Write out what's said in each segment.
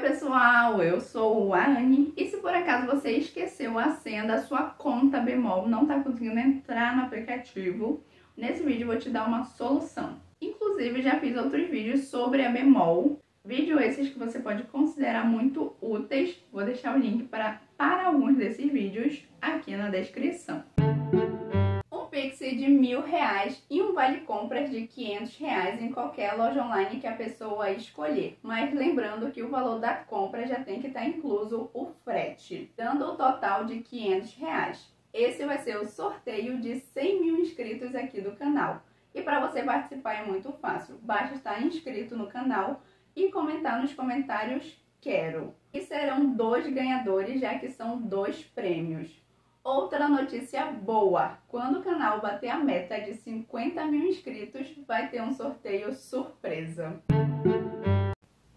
Oi pessoal, eu sou a Anne e se por acaso você esqueceu a senha da sua conta bemol, não está conseguindo entrar no aplicativo, nesse vídeo vou te dar uma solução. Inclusive já fiz outros vídeos sobre a bemol, vídeos esses que você pode considerar muito úteis, vou deixar o link para, para alguns desses vídeos aqui na descrição. Música de mil reais e um vale compras de 500 reais em qualquer loja online que a pessoa escolher. Mas lembrando que o valor da compra já tem que estar tá incluso o frete, dando o um total de 500 reais. Esse vai ser o sorteio de 100 mil inscritos aqui do canal. E para você participar é muito fácil, basta estar inscrito no canal e comentar nos comentários quero. E serão dois ganhadores, já que são dois prêmios. Outra notícia boa: quando o canal bater a meta de 50 mil inscritos, vai ter um sorteio surpresa.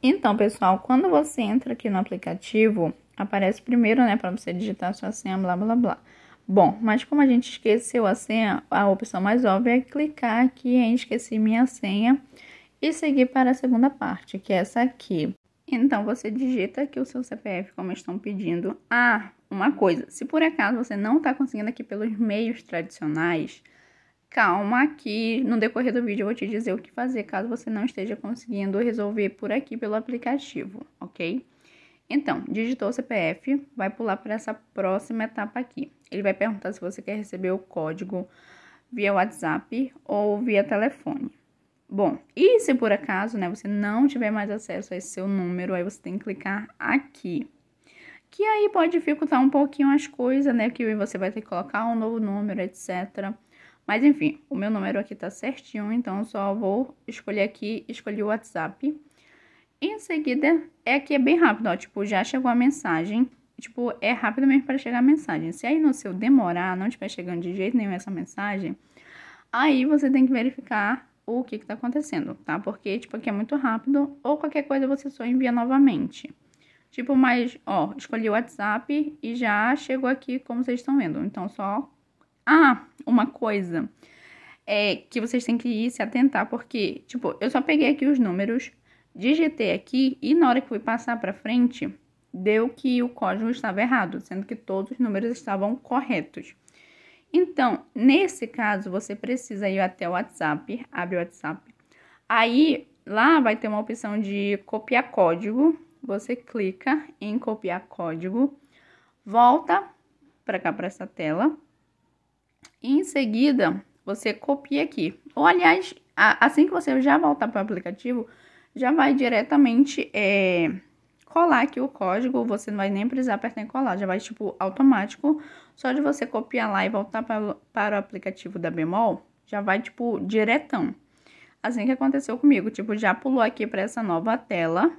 Então, pessoal, quando você entra aqui no aplicativo, aparece primeiro, né, para você digitar sua senha, blá blá blá. Bom, mas como a gente esqueceu a senha, a opção mais óbvia é clicar aqui em esqueci minha senha e seguir para a segunda parte, que é essa aqui. Então, você digita aqui o seu CPF, como estão pedindo. Ah, uma coisa: se por acaso você não está conseguindo aqui pelos meios tradicionais, calma que no decorrer do vídeo eu vou te dizer o que fazer caso você não esteja conseguindo resolver por aqui pelo aplicativo, ok? Então, digitou o CPF, vai pular para essa próxima etapa aqui. Ele vai perguntar se você quer receber o código via WhatsApp ou via telefone. Bom, e se por acaso, né, você não tiver mais acesso a esse seu número, aí você tem que clicar aqui que aí pode dificultar um pouquinho as coisas, né? Que você vai ter que colocar um novo número, etc. Mas enfim, o meu número aqui tá certinho, então só vou escolher aqui, escolhi o WhatsApp. Em seguida, é que é bem rápido, ó, tipo, já chegou a mensagem. Tipo, é rápido mesmo para chegar a mensagem. Se aí no seu demorar, não estiver chegando de jeito nenhum essa mensagem, aí você tem que verificar o que que tá acontecendo, tá? Porque, tipo, aqui é muito rápido, ou qualquer coisa você só envia novamente. Tipo, mas, ó, escolhi o WhatsApp e já chegou aqui, como vocês estão vendo. Então, só. Ah, uma coisa é que vocês têm que ir se atentar, porque, tipo, eu só peguei aqui os números, digitei aqui e na hora que fui passar pra frente, deu que o código estava errado, sendo que todos os números estavam corretos. Então, nesse caso, você precisa ir até o WhatsApp, abre o WhatsApp. Aí, lá vai ter uma opção de copiar código, você clica em copiar código, volta para cá para essa tela. E em seguida, você copia aqui. Ou aliás, assim que você já voltar para o aplicativo, já vai diretamente é, colar aqui o código. Você não vai nem precisar apertar em colar, já vai tipo automático. Só de você copiar lá e voltar pra, para o aplicativo da Bemol, já vai tipo diretão. Assim que aconteceu comigo, tipo, já pulou aqui para essa nova tela,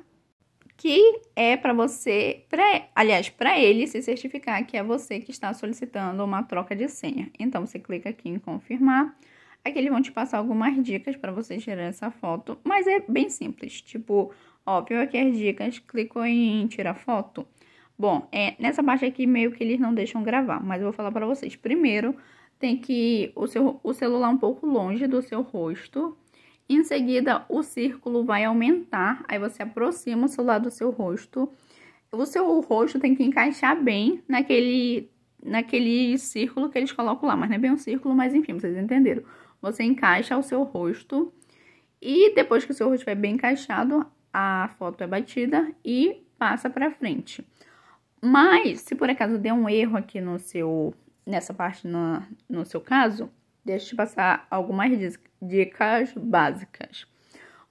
que é para você, pra, aliás, para ele se certificar que é você que está solicitando uma troca de senha. Então você clica aqui em confirmar. Aqui eles vão te passar algumas dicas para você tirar essa foto, mas é bem simples. Tipo, ó, as dicas, clicou em tirar foto. Bom, é, nessa parte aqui meio que eles não deixam gravar, mas eu vou falar para vocês. Primeiro, tem que o seu o celular um pouco longe do seu rosto em seguida, o círculo vai aumentar, aí você aproxima o celular do seu rosto. O seu rosto tem que encaixar bem naquele, naquele círculo que eles colocam lá, mas não é bem um círculo, mas enfim, vocês entenderam. Você encaixa o seu rosto e depois que o seu rosto estiver bem encaixado, a foto é batida e passa para frente. Mas, se por acaso der um erro aqui no seu, nessa parte no, no seu caso, Deixa eu te passar algumas dicas básicas.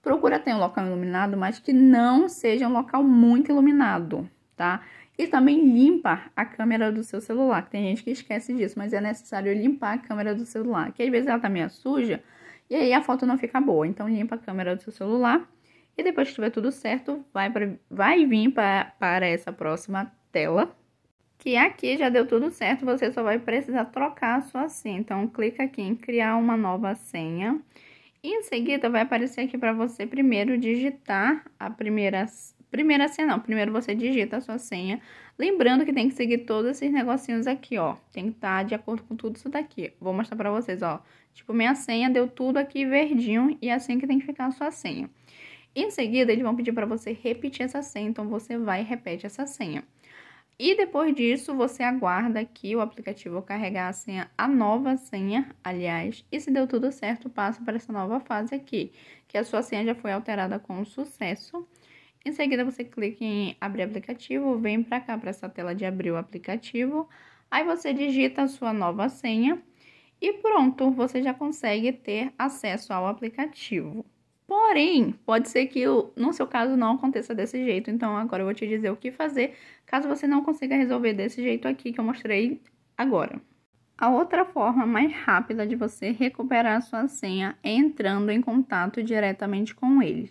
Procura ter um local iluminado, mas que não seja um local muito iluminado, tá? E também limpa a câmera do seu celular, que tem gente que esquece disso, mas é necessário limpar a câmera do celular, que às vezes ela tá meio suja e aí a foto não fica boa. Então limpa a câmera do seu celular e depois que tiver tudo certo, vai, pra, vai vir pra, para essa próxima tela que aqui já deu tudo certo, você só vai precisar trocar a sua senha. Então, clica aqui em criar uma nova senha. E em seguida, vai aparecer aqui para você primeiro digitar a primeira primeira senha não, primeiro você digita a sua senha, lembrando que tem que seguir todos esses negocinhos aqui, ó, tem que estar tá de acordo com tudo isso daqui, vou mostrar pra vocês, ó, tipo, minha senha deu tudo aqui verdinho e é assim que tem que ficar a sua senha. Em seguida, eles vão pedir para você repetir essa senha, então você vai e repete essa senha. E depois disso, você aguarda que o aplicativo carregar a senha, a nova senha, aliás, e se deu tudo certo, passa para essa nova fase aqui, que a sua senha já foi alterada com sucesso. Em seguida, você clica em abrir aplicativo, vem para cá para essa tela de abrir o aplicativo. Aí você digita a sua nova senha e pronto, você já consegue ter acesso ao aplicativo. Porém, pode ser que no seu caso não aconteça desse jeito, então agora eu vou te dizer o que fazer caso você não consiga resolver desse jeito aqui que eu mostrei agora. A outra forma mais rápida de você recuperar sua senha é entrando em contato diretamente com eles.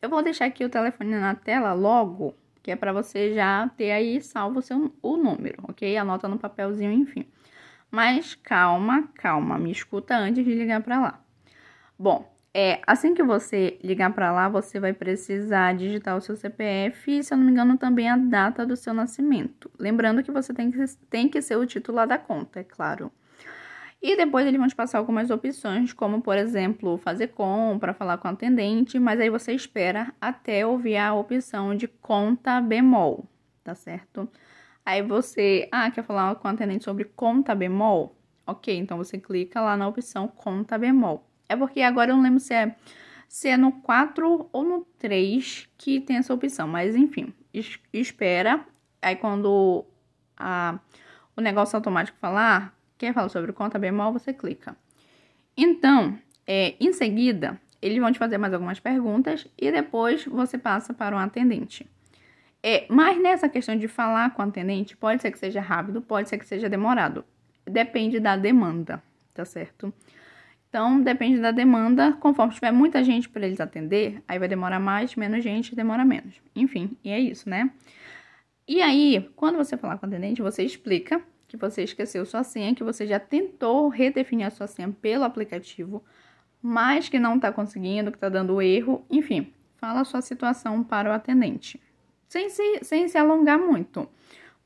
Eu vou deixar aqui o telefone na tela logo, que é para você já ter aí salvo seu, o número, ok? Anota no papelzinho, enfim. Mas calma, calma, me escuta antes de ligar para lá. Bom, é, assim que você ligar para lá, você vai precisar digitar o seu CPF e, se eu não me engano, também a data do seu nascimento. Lembrando que você tem que, tem que ser o titular da conta, é claro. E depois eles vão te passar algumas opções, como por exemplo, fazer compra, falar com o atendente, mas aí você espera até ouvir a opção de conta bemol, tá certo? Aí você, ah, quer falar com o atendente sobre conta bemol? Ok, então você clica lá na opção conta bemol. É porque agora eu não lembro se é, se é no 4 ou no 3 que tem essa opção, mas enfim, es espera. Aí quando a, o negócio automático falar, quer falar sobre conta bemol, você clica. Então, é, em seguida, eles vão te fazer mais algumas perguntas e depois você passa para um atendente. É, mas nessa questão de falar com o atendente, pode ser que seja rápido, pode ser que seja demorado. Depende da demanda, tá certo? Então, depende da demanda. Conforme tiver muita gente para eles atender, aí vai demorar mais, menos gente, demora menos. Enfim, e é isso, né? E aí, quando você falar com o atendente, você explica que você esqueceu sua senha, que você já tentou redefinir a sua senha pelo aplicativo, mas que não está conseguindo, que está dando erro, enfim, fala a sua situação para o atendente, sem se, sem se alongar muito.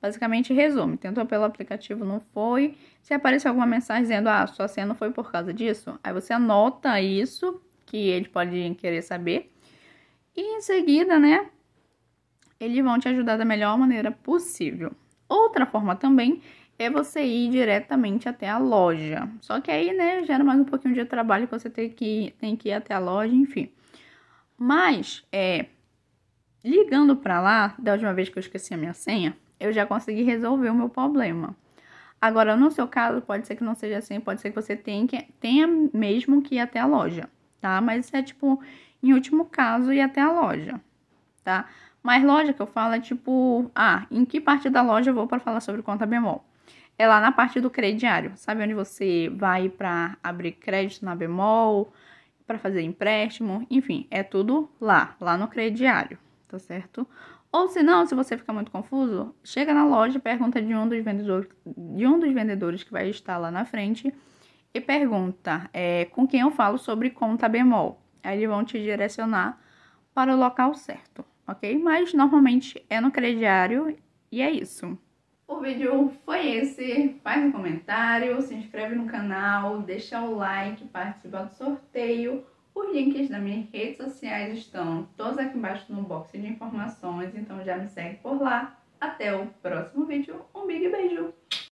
Basicamente resume, tentou pelo aplicativo, não foi. Se aparecer alguma mensagem dizendo, ah, sua senha não foi por causa disso, aí você anota isso, que ele pode querer saber. E em seguida, né, eles vão te ajudar da melhor maneira possível. Outra forma também é você ir diretamente até a loja. Só que aí, né, gera mais um pouquinho de trabalho que você tem que, tem que ir até a loja, enfim. Mas, é, ligando para lá, da última vez que eu esqueci a minha senha, eu já consegui resolver o meu problema. Agora, no seu caso, pode ser que não seja assim, pode ser que você tenha, que, tenha mesmo que ir até a loja, tá? Mas é tipo, em último caso, ir até a loja, tá? Mas loja que eu falo é tipo, ah, em que parte da loja eu vou para falar sobre conta bemol? É lá na parte do crediário, sabe onde você vai para abrir crédito na bemol, para fazer empréstimo, enfim, é tudo lá, lá no crediário, tá certo? Ou se não, se você ficar muito confuso, chega na loja, pergunta de um dos vendedores, de um dos vendedores que vai estar lá na frente e pergunta é, com quem eu falo sobre conta bemol. Aí eles vão te direcionar para o local certo, ok? Mas normalmente é no crediário e é isso. O vídeo foi esse. Faz um comentário, se inscreve no canal, deixa o like, participa do sorteio os links das minhas redes sociais estão todos aqui embaixo no box de informações, então já me segue por lá. Até o próximo vídeo, um big beijo!